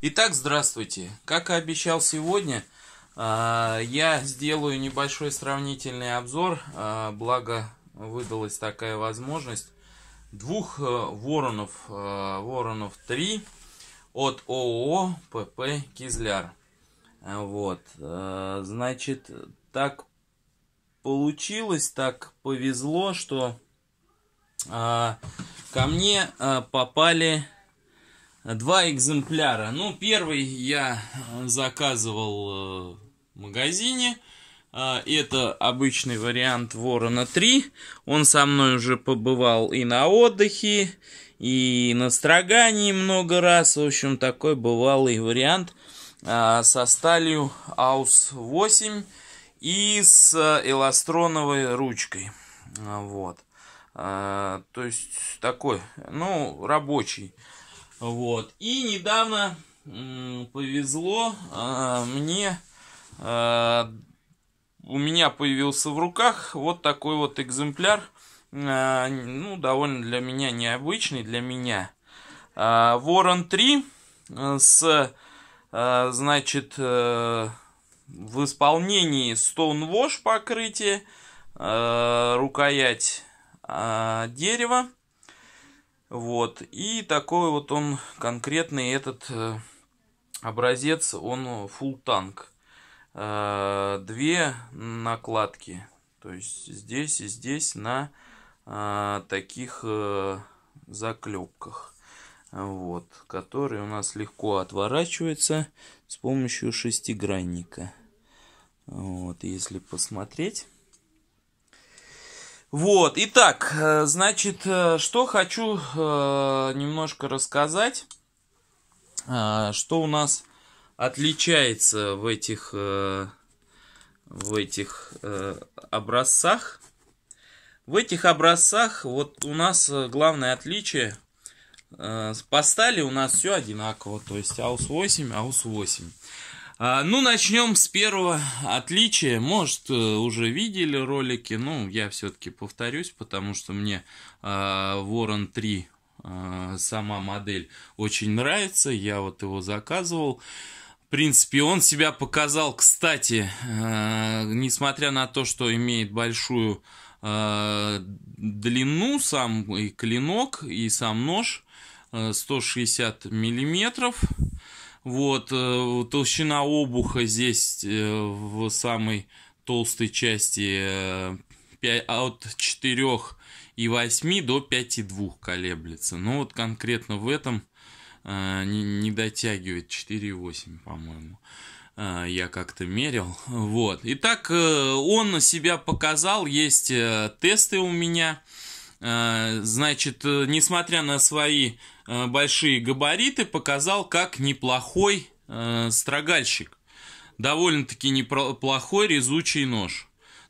Итак, здравствуйте. Как и обещал сегодня, а, я сделаю небольшой сравнительный обзор, а, благо выдалась такая возможность, двух э, воронов, э, воронов 3 от ООО ПП Кизляр. Э, вот, значит, так получилось, так повезло, что а, ко мне попали два экземпляра. Ну, первый я э, заказывал э, в магазине. Э, это обычный вариант Ворона 3. Он со мной уже побывал и на отдыхе, и на строгании много раз. В общем, такой бывалый вариант со сталью Аус 8 и с эластроновой ручкой. Вот. То есть такой, ну, рабочий. Вот. И недавно повезло а, мне а, у меня появился в руках вот такой вот экземпляр а, ну довольно для меня необычный для меня ворон а, 3 э, с э, значит э, в исполнении Stone Wash покрытие рукоять а, дерева вот. И такой вот он конкретный этот э, образец, он full танк. Э, две накладки. То есть здесь и здесь на э, таких заклепках. Вот, который у нас легко отворачивается с помощью шестигранника. Вот, если посмотреть. Вот, итак, э, значит, э, что хочу э, немножко рассказать, что у нас отличается в этих, в этих образцах. В этих образцах вот у нас главное отличие – по стали у нас все одинаково, то есть аус 8, аус 8. А, ну, начнем с первого отличия. Может, э, уже видели ролики, ну, я все-таки повторюсь, потому что мне Ворон а, 3 а, сама модель очень нравится. Я вот его заказывал. В принципе, он себя показал, кстати, э, несмотря на то, что имеет большую длину, сам и клинок, и сам нож 160 э, миллиметров. Вот, э, толщина обуха здесь э, в самой толстой части 5, э, а от 4 и 8 до 5,2 колеблется. Но ну, вот конкретно в этом не, не дотягивает 4,8, по-моему я как-то мерил. Вот. Итак, он себя показал, есть тесты у меня. Э, значит, э, несмотря на свои э, большие габариты, показал как неплохой строгальщик. Довольно-таки неплохой резучий нож.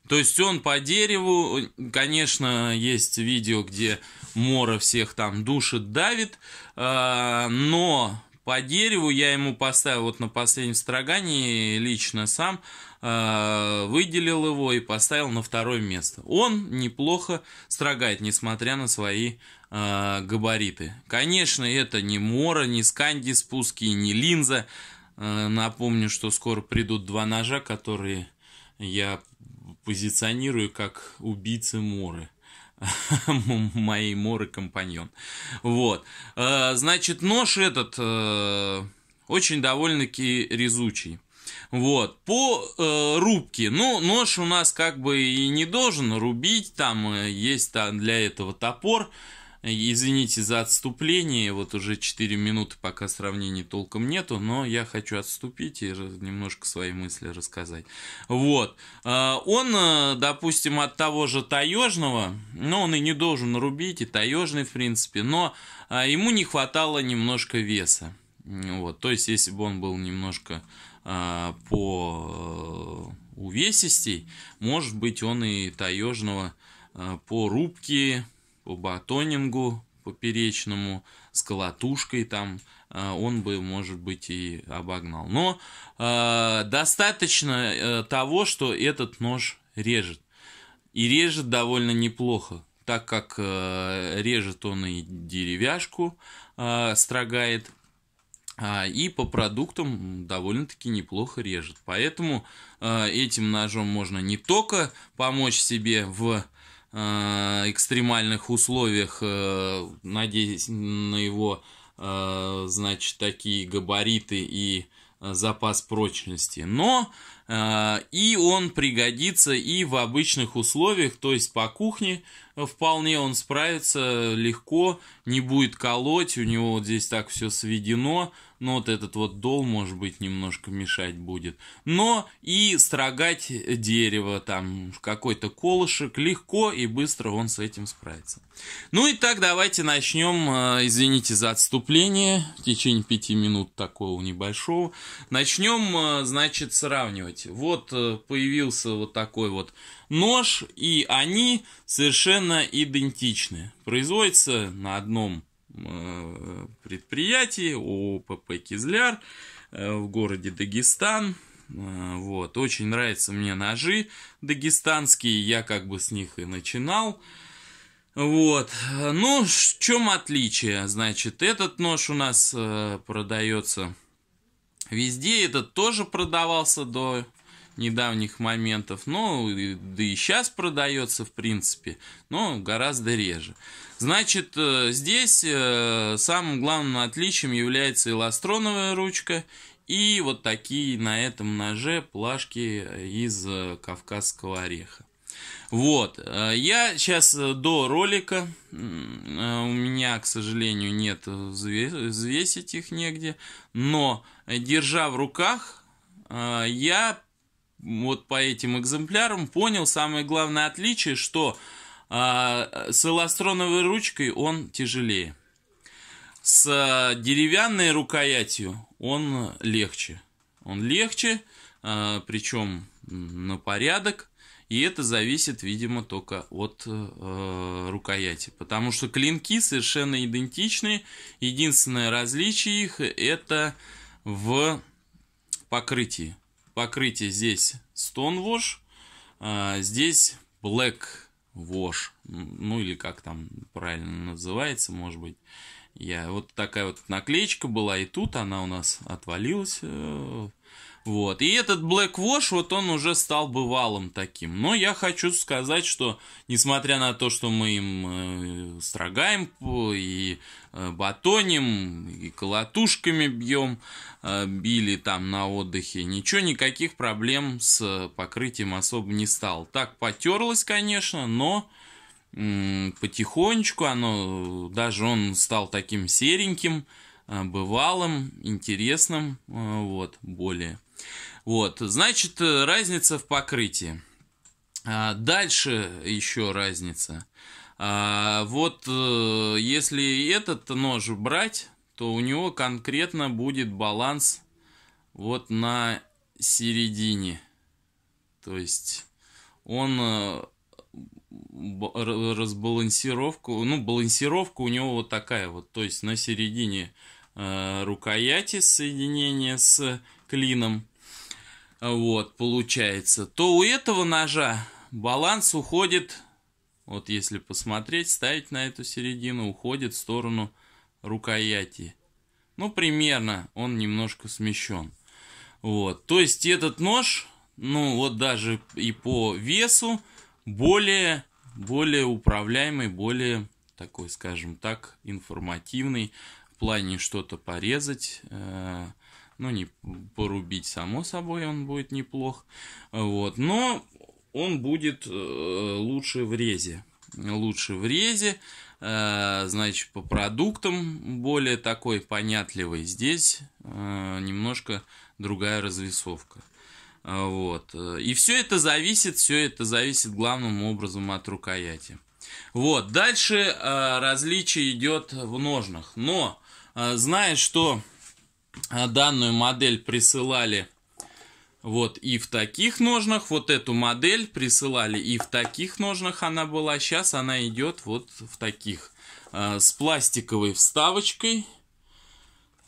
То есть он по дереву, конечно, есть видео, где Мора всех там душит, давит, но по дереву я ему поставил вот на последнем строгании лично сам Э, выделил его и поставил на второе место. Он неплохо строгает, несмотря на свои э, габариты. Конечно, это не Мора, не Сканди спуски, не Линза. Э, напомню, что скоро придут два ножа, которые я позиционирую как убийцы Моры. Моей Моры компаньон. Вот. Значит, нож этот очень довольно-таки резучий. Вот. По э, рубке, ну, нож у нас как бы и не должен рубить, там э, есть там для этого топор. Извините за отступление, вот уже 4 минуты, пока сравнений толком нету, но я хочу отступить и немножко свои мысли рассказать. Вот, э, он, э, допустим, от того же таежного, но он и не должен рубить, и таежный, в принципе, но э, ему не хватало немножко веса. Вот, то есть, если бы он был немножко а, по э, увесистей, может быть он и таежного а, по рубке, по батонингу поперечному, с колотушкой там, а, он бы, может быть, и обогнал. Но э, достаточно того, что этот нож режет. И режет довольно неплохо, так как э, режет он и деревяшку, э, строгает, а, и по продуктам довольно-таки неплохо режет. Поэтому а, этим ножом можно не только помочь себе в а, экстремальных условиях, э, надеясь на его, значит, такие габариты и запас прочности, но и он пригодится и в обычных условиях, то есть по кухне, вполне он справится легко, не будет колоть, у него вот здесь так все сведено, но вот этот вот дол, может быть, немножко мешать будет. Но и строгать дерево, там какой-то колышек, легко и быстро он с этим справится. Ну и так давайте начнем, э, извините за отступление, в течение пяти минут такого небольшого. Начнем, э, значит, сравнивать. Вот э, появился вот такой вот Нож и они совершенно идентичны. Производится на одном э, предприятии ОПП «Кизляр» э, в городе Дагестан. Э, вот. Очень нравятся мне ножи дагестанские, я как бы с них и начинал. Вот. Ну, в чем отличие? Значит, этот нож у нас продается везде, этот тоже продавался до недавних моментов, но и, да и сейчас продается, в принципе, но гораздо реже. Значит, э, здесь э, самым главным отличием является эластроновая ручка и вот такие на этом ноже плашки из э, кавказского ореха. Вот, я сейчас до ролика, у меня, к сожалению, нет взвесить их негде, но держа в руках, я вот по этим экземплярам понял самое главное отличие, что э, с эластроновой ручкой он тяжелее. С деревянной рукоятью он легче. Он легче, э, а, причем на порядок. И это зависит, видимо, только от э, рукояти. Потому что клинки совершенно идентичны. Единственное различие их это в покрытии покрытие здесь Stone Wash, а здесь Black Wash, ну или как там правильно называется, может быть. Я вот такая вот наклеечка была, и тут она у нас отвалилась, э, вот. И этот Black Wash, вот он уже стал бывалым таким. Но я хочу сказать, что несмотря на то, что мы им э, строгаем и э, батоним, и колотушками бьем, э, били там на отдыхе, ничего, никаких проблем с покрытием особо не стало. Так потерлось, конечно, но э, потихонечку оно, даже он стал таким сереньким, э, бывалым, интересным, э, вот, более. Вот, значит, э, разница в покрытии. А, дальше еще разница. А, вот э, если этот нож брать, то у него конкретно будет баланс вот на середине. То есть он э, разбалансировку, ну, балансировка у него вот такая вот, то есть на середине рукояти соединение с клином, вот, получается, то у этого ножа баланс уходит, вот если посмотреть, ставить на эту середину, уходит в сторону рукояти. Ну, примерно он немножко смещен. Вот, то есть этот нож, ну, вот даже и по весу, более, более управляемый, более такой, скажем так, информативный, в плане что-то порезать, э, ну, не порубить, само собой, он будет неплох. Вот. Но он будет э, лучше в резе. Лучше в резе, э, значит, по продуктам более такой понятливый. Здесь э, немножко другая развесовка. Вот. И все это зависит, все это зависит главным образом от рукояти. Вот. Дальше различие идет в ножнах. Но, зная, что а, данную модель присылали вот и в таких ножнах. Вот эту модель присылали и в таких ножнах она была. Сейчас она идет вот в таких. А, с пластиковой вставочкой.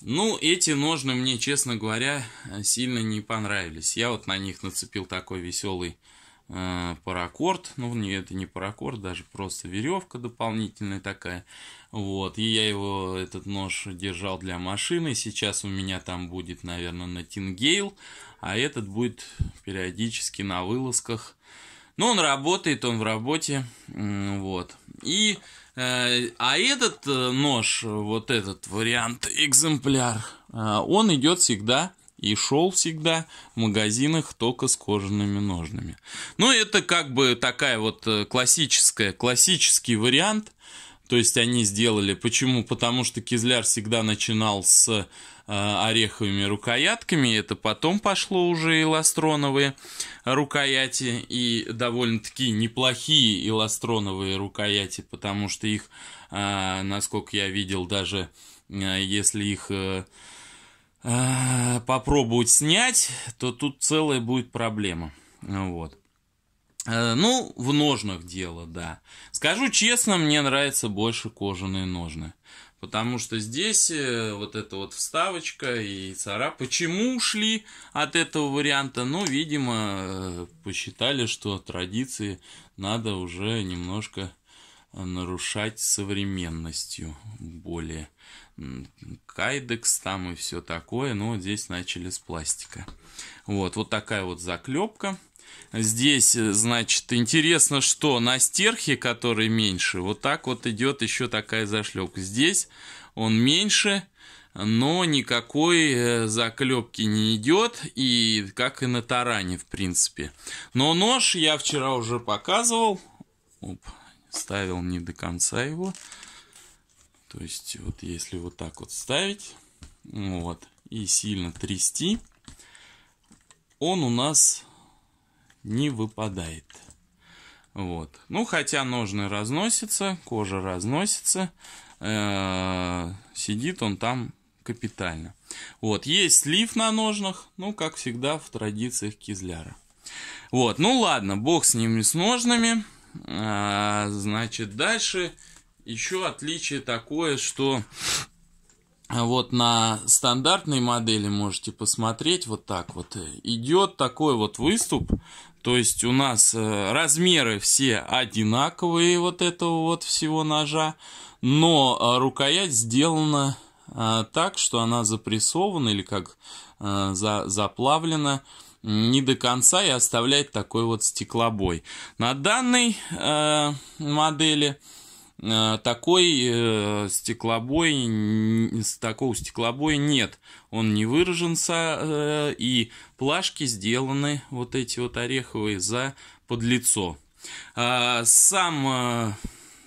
Ну, эти ножны мне, честно говоря, сильно не понравились. Я вот на них нацепил такой веселый а, паракорд. Ну, не, это не паракорд, даже просто веревка дополнительная такая. Вот, и я его, этот нож, держал для машины. Сейчас у меня там будет, наверное, на Тингейл, а этот будет периодически на вылазках. Но он работает, он в работе, вот. И, э, а этот э, нож, вот этот вариант, экземпляр, э, он идет всегда и шел всегда в магазинах только с кожаными ножными. Ну, это как бы такая вот э, классическая, классический вариант – то есть они сделали. Почему? Потому что Кизляр всегда начинал с э, ореховыми рукоятками. Это потом пошло уже эластроновые рукояти. И довольно-таки неплохие эластроновые рукояти. Потому что их, э, насколько я видел, даже э, если их... Э, э попробовать снять, то тут целая будет проблема. Вот. Э, ну, в ножнах дело, да. Скажу честно, мне нравятся больше кожаные ножны. Потому что здесь э, вот эта вот вставочка и цара. Почему ушли от этого варианта? Ну, видимо, э, посчитали, что традиции надо уже немножко нарушать современностью более. Кайдекс там и все такое, но здесь начали с пластика. Вот, вот такая вот заклепка. Здесь, э, значит, интересно, что на стерхе, который меньше, вот так вот идет еще такая зашлепка. Здесь он меньше, но никакой э, заклепки не идет, и как и на таране, в принципе. Но нож я вчера уже показывал. Оп, ставил не до конца его. То есть, вот если вот так вот ставить, вот, и сильно трясти, он у нас не выпадает. Вот. Ну, хотя ножны разносятся, кожа разносится, э, сидит он там капитально. Вот, есть слив на ножнах, ну, как всегда, в традициях кизляра. Вот, ну ладно, бог с ними, с ножными. А, значит, дальше еще отличие такое, что вот на стандартной модели можете посмотреть, вот так вот э, идет такой вот выступ то есть у нас э, размеры все одинаковые вот этого вот всего ножа, но э, рукоять сделана э, так, что она запрессована или как за, заплавлена не до конца и оставляет такой вот стеклобой. На данной э, модели э, такой э, стеклобой, такого стеклобоя нет он не выражен, со, э, и плашки сделаны, вот эти вот ореховые, за подлицо. А, сам э,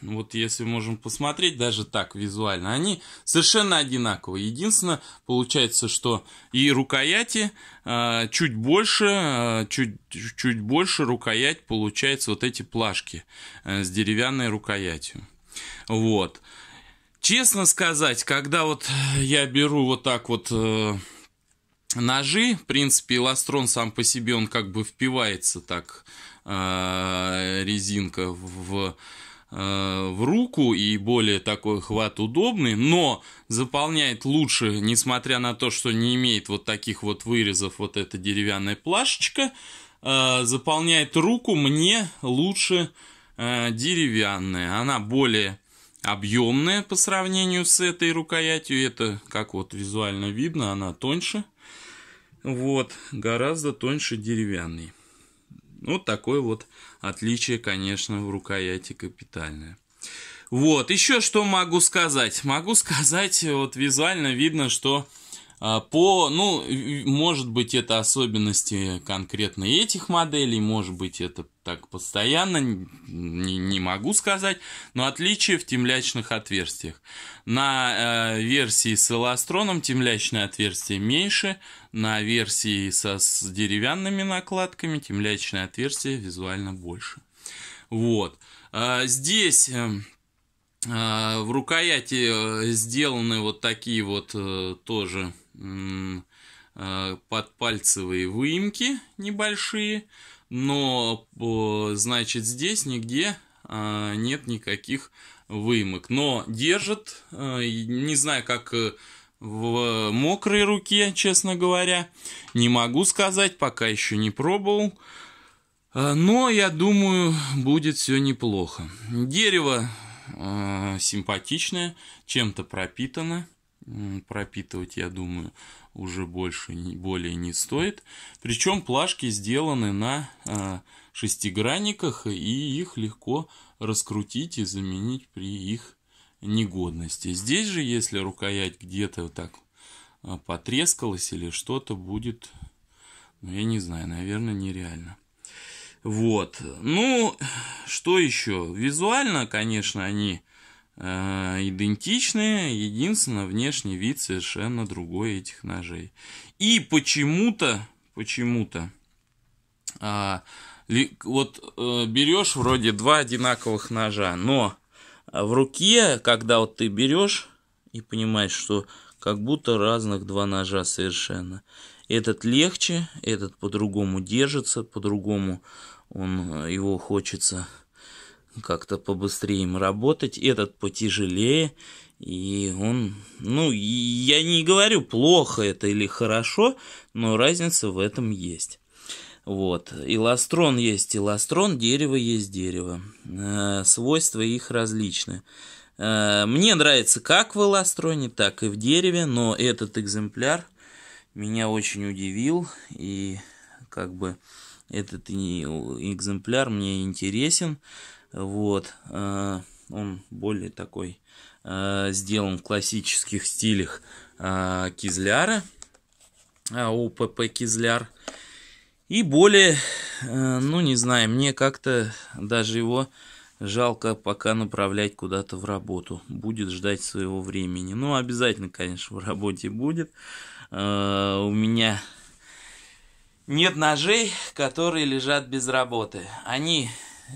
вот если можем посмотреть даже так визуально, они совершенно одинаковые. Единственное, получается, что и рукояти э, чуть больше, чуть, чуть больше рукоять получается вот эти плашки с деревянной рукоятью. Вот. Э, Честно сказать, когда вот я беру вот так вот э, ножи, в принципе, эластрон сам по себе, он как бы впивается так, э, резинка в, э, в руку, и более такой хват удобный, но заполняет лучше, несмотря на то, что не имеет вот таких вот вырезов, вот эта деревянная плашечка, э, заполняет руку мне лучше э, деревянная. Она более объемная по сравнению с этой рукоятью. Это, как вот визуально видно, она тоньше. Вот, гораздо тоньше деревянный. Вот такое вот отличие, конечно, в рукояти капитальное. Вот, еще что могу сказать? Могу сказать, вот визуально видно, что а, по, ну, может быть, это особенности конкретно этих моделей, может быть, это так постоянно, не, не могу сказать, но отличие в темлячных отверстиях. На э, версии с эластроном темлячное отверстие меньше, на версии со, с деревянными накладками темлячное отверстие визуально больше. Вот. А, э, здесь... Э, в рукояти э, сделаны вот такие вот э, тоже Э, подпальцевые выемки небольшие, но, значит, здесь нигде э, нет никаких выемок. Но держит, э, не знаю, как в мокрой руке, честно говоря, не могу сказать, пока еще не пробовал. Но я думаю, будет все неплохо. Дерево э, симпатичное, чем-то пропитано пропитывать, я думаю, уже больше, более не стоит. Причем плашки сделаны на а, шестигранниках, и их легко раскрутить и заменить при их негодности. Здесь же, если рукоять где-то вот так а, потрескалась или что-то будет, ну, я не знаю, наверное, нереально. Вот. Ну, что еще? Визуально, конечно, они Э, идентичные, единственное, внешний вид совершенно другой этих ножей. И почему-то, почему-то, а, вот э, берешь вроде два одинаковых ножа, но в руке, когда вот ты берешь и понимаешь, что как будто разных два ножа совершенно. Этот легче, этот по-другому держится, по-другому он, э, его хочется как-то побыстрее им работать, этот потяжелее, и он, ну, я не говорю плохо это или хорошо, но разница в этом есть. Вот, эластрон есть эластрон, дерево есть дерево. Э, свойства их различны. Э, мне нравится как в эластроне, так и в дереве, но этот экземпляр меня очень удивил, и как бы этот экземпляр мне интересен. Вот. Э, он более такой э, сделан в классических стилях э, кизляра. ОПП а кизляр. И более, ну не знаю, мне как-то даже его жалко пока направлять куда-то в работу. Будет ждать своего времени. Ну, обязательно, конечно, в работе будет. У меня нет ножей, которые лежат без работы. Они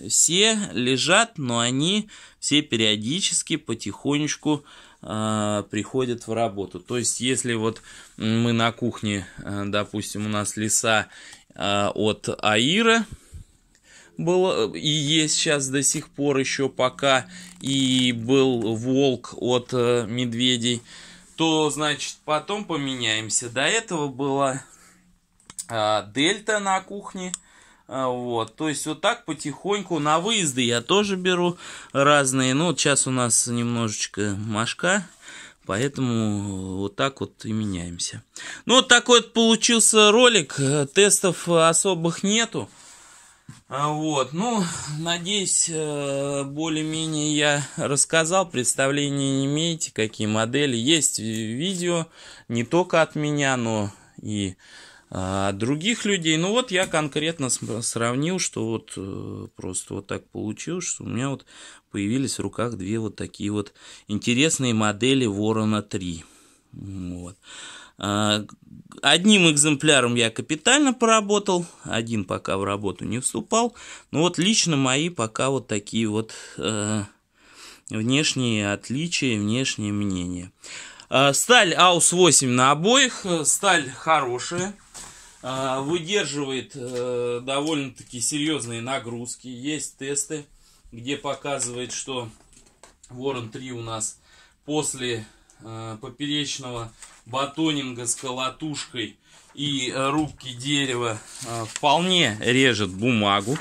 все лежат, но они все периодически потихонечку э, приходят в работу. То есть, если вот мы на кухне, э, допустим, у нас леса э, от Аира был и есть сейчас до сих пор еще пока, и был волк от э, медведей, то, значит, потом поменяемся. До этого была э, дельта на кухне – а, вот, то есть вот так потихоньку на выезды я тоже беру разные. Ну, вот сейчас у нас немножечко машка, поэтому вот так вот и меняемся. Ну, вот такой вот получился ролик. Тестов особых нету. А, вот, ну, надеюсь, э, более-менее я рассказал, представления имеете, какие модели. Есть видео, не только от меня, но и а других людей. Ну вот я конкретно сравнил, что вот э, просто вот так получилось, что у меня вот появились в руках две вот такие вот интересные модели Ворона 3. Вот. А, одним экземпляром я капитально поработал, один пока в работу не вступал. Но вот лично мои пока вот такие вот э, внешние отличия, внешние мнения. А, сталь Аус 8 на обоих, э, сталь хорошая, а, выдерживает э, довольно-таки серьезные нагрузки. Есть тесты, где показывает, что Ворон 3 у нас после э, поперечного батонинга с колотушкой и э, рубки дерева вполне режет бумагу.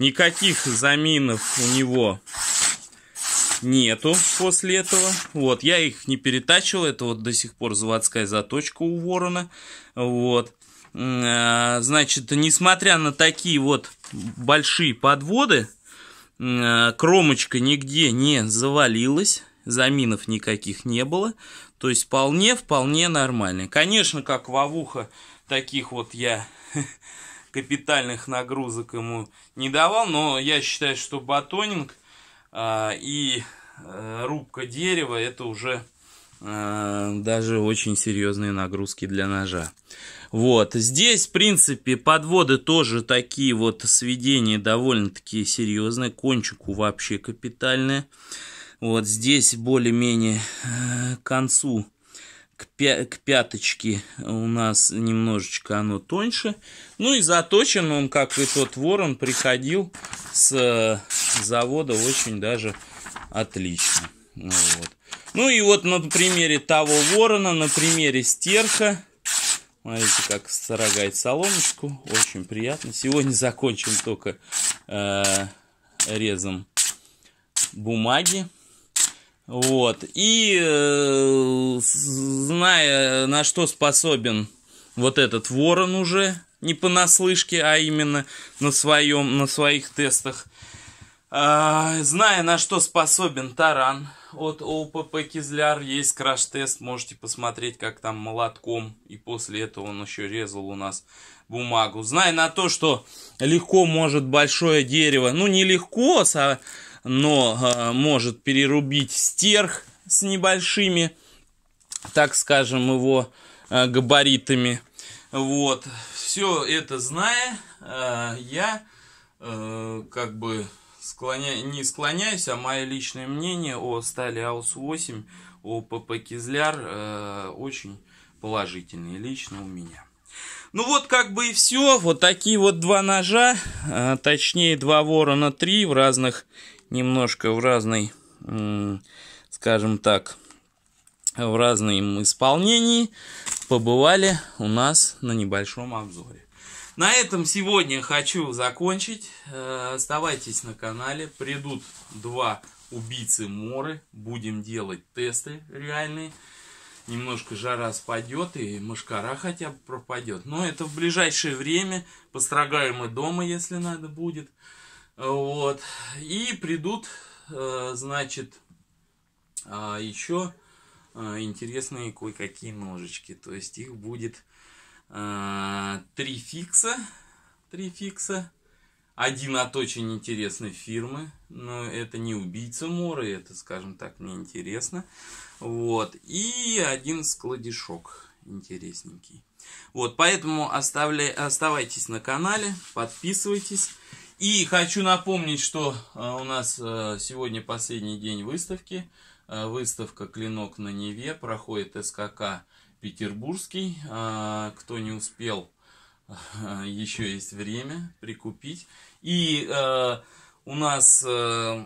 Никаких заминов у него нету после этого. Вот, я их не перетачивал, это вот до сих пор заводская заточка у ворона. Вот. Э, значит, несмотря на такие вот большие подводы, э, кромочка нигде не завалилась, заминов никаких не было. То есть вполне, вполне нормально. Конечно, как Вовуха, таких вот я капитальных нагрузок ему не давал, но я считаю, что батонинг а, и э, рубка дерева это уже Э, даже очень серьезные нагрузки для ножа. Вот, здесь, в принципе, подводы тоже такие вот сведения довольно-таки серьезные. Кончику вообще капитальные. Вот здесь более-менее э, к концу, к, пя к пяточке у нас немножечко оно тоньше. Ну и заточен он, как и тот ворон, приходил с э, завода очень даже отлично. Ну, вот. ну и вот на примере того ворона, на примере стерха. Смотрите, как сорогает соломочку. Очень приятно. Сегодня закончим только э, резом бумаги. Вот. И э, зная, на что способен вот этот ворон уже, не понаслышке, а именно на, своем, на своих тестах, э, зная, на что способен таран, от ОПП Кизляр есть краш-тест, можете посмотреть, как там молотком. И после этого он еще резал у нас бумагу. Зная на то, что легко может большое дерево, ну не легко, а, но а, может перерубить стерх с небольшими, так скажем, его а, габаритами. Вот, все это зная, я как бы склоня... не склоняюсь, а мое личное мнение о стали Аус 8, о ПП Кизляр э, очень положительные лично у меня. Ну вот как бы и все. Вот такие вот два ножа, э, точнее два ворона три в разных, немножко в разной, э, скажем так, в разном исполнении побывали у нас на небольшом обзоре. На этом сегодня хочу закончить. Э, оставайтесь на канале. Придут два убийцы Моры. Будем делать тесты реальные. Немножко жара спадет и мышкара хотя бы пропадет. Но это в ближайшее время. Построгаем мы дома, если надо будет. Вот. И придут, э, значит, а, еще э, интересные кое-какие ножички. То есть их будет Э, три фикса. Три фикса. Один от очень интересной фирмы, но это не убийца Моры, это, скажем так, мне интересно. Вот. И один складишок интересненький. Вот, поэтому оставляй, оставайтесь на канале, подписывайтесь. И хочу напомнить, что э, у нас э, сегодня последний день выставки. Выставка «Клинок на Неве» проходит СКК петербургский. А, кто не успел, еще есть время прикупить. И а, у нас а,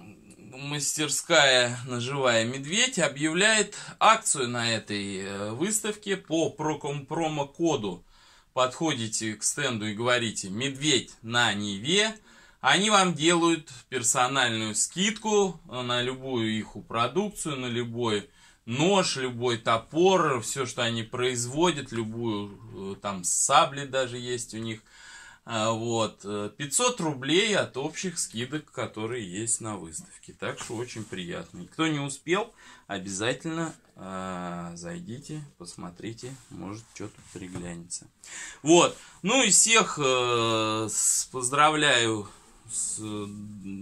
мастерская «Наживая медведь» объявляет акцию на этой э, выставке по промокоду. Подходите к стенду и говорите «Медведь на Неве», они вам делают персональную скидку на любую их продукцию, на любой нож, любой топор, все, что они производят, любую, э, там, сабли даже есть у них. А, вот, 500 э, рублей от общих скидок, которые есть на выставке. Так что очень приятно. И кто не успел, обязательно э, зайдите, посмотрите, может что-то приглянется. Вот, ну и всех э, поздравляю с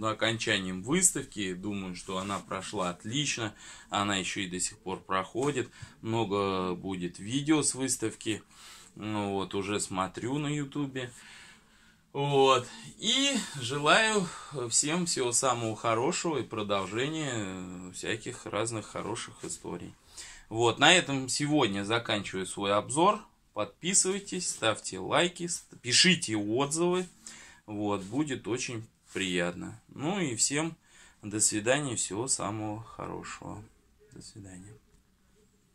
окончанием выставки. Думаю, что она прошла отлично. Она еще и до сих пор проходит. Много будет видео с выставки. Ну, вот, уже смотрю на ютубе. Вот. И желаю всем всего самого хорошего и продолжения всяких разных хороших историй. Вот, на этом сегодня заканчиваю свой обзор. Подписывайтесь, ставьте лайки, пишите отзывы. Вот, будет очень приятно. Ну и всем до свидания, всего самого хорошего. До свидания.